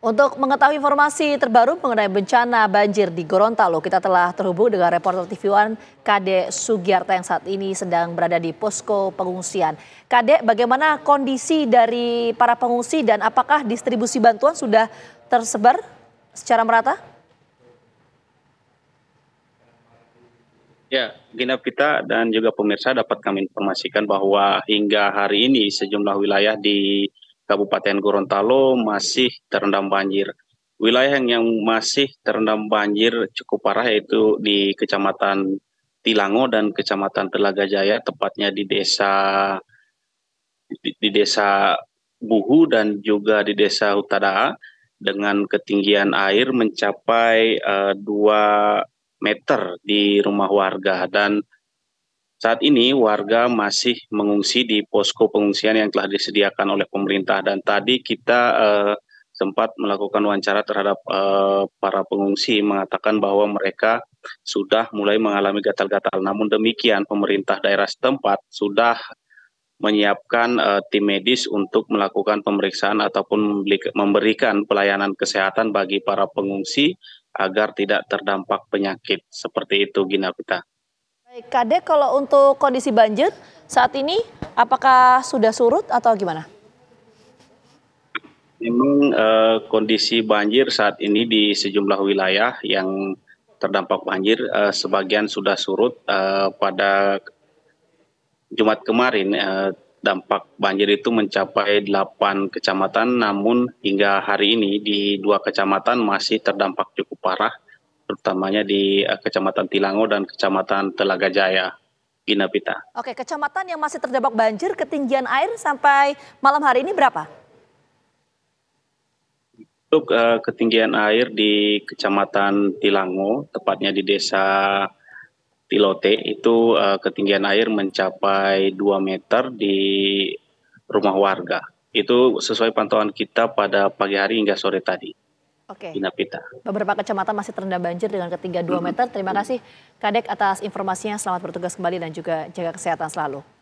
Untuk mengetahui informasi terbaru mengenai bencana banjir di Gorontalo, kita telah terhubung dengan reporter TV One, KD Sugiarta yang saat ini sedang berada di posko pengungsian. KD, bagaimana kondisi dari para pengungsi dan apakah distribusi bantuan sudah tersebar secara merata? Ya, Gina Pita dan juga pemirsa dapat kami informasikan bahwa hingga hari ini sejumlah wilayah di Kabupaten Gorontalo masih terendam banjir. Wilayah yang, masih terendam banjir cukup parah yaitu di Kecamatan Tilango dan Kecamatan Telaga Jaya, tepatnya di desa di, di desa Buhu dan juga di desa Utada, dengan ketinggian air mencapai uh, eh, 2 meter di rumah warga dan saat ini warga masih mengungsi di posko pengungsian yang telah disediakan oleh pemerintah dan tadi kita eh, sempat melakukan wawancara terhadap eh, para pengungsi mengatakan bahwa mereka sudah mulai mengalami gatal-gatal. Namun demikian pemerintah daerah setempat sudah menyiapkan eh, tim medis untuk melakukan pemeriksaan ataupun memberikan pelayanan kesehatan bagi para pengungsi agar tidak terdampak penyakit. Seperti itu Gina Pita. Baik, Kadek kalau untuk kondisi banjir saat ini apakah sudah surut atau gimana? Memang eh, kondisi banjir saat ini di sejumlah wilayah yang terdampak banjir eh, sebagian sudah surut eh, pada Jumat kemarin eh, dampak banjir itu mencapai 8 kecamatan namun hingga hari ini di dua kecamatan masih terdampak cukup parah terutamanya di eh, Kecamatan Tilango dan Kecamatan Telaga Jaya. Inapita. Oke, kecamatan yang masih terjebak banjir, ketinggian air sampai malam hari ini berapa? Untuk uh, ketinggian air di Kecamatan Tilango, tepatnya di Desa Tilote, itu uh, ketinggian air mencapai 2 meter di rumah warga. Itu sesuai pantauan kita pada pagi hari hingga sore tadi. Oke. Beberapa kecamatan masih terendam banjir dengan ketinggian 2 meter. Terima kasih Kadek atas informasinya. Selamat bertugas kembali dan juga jaga kesehatan selalu.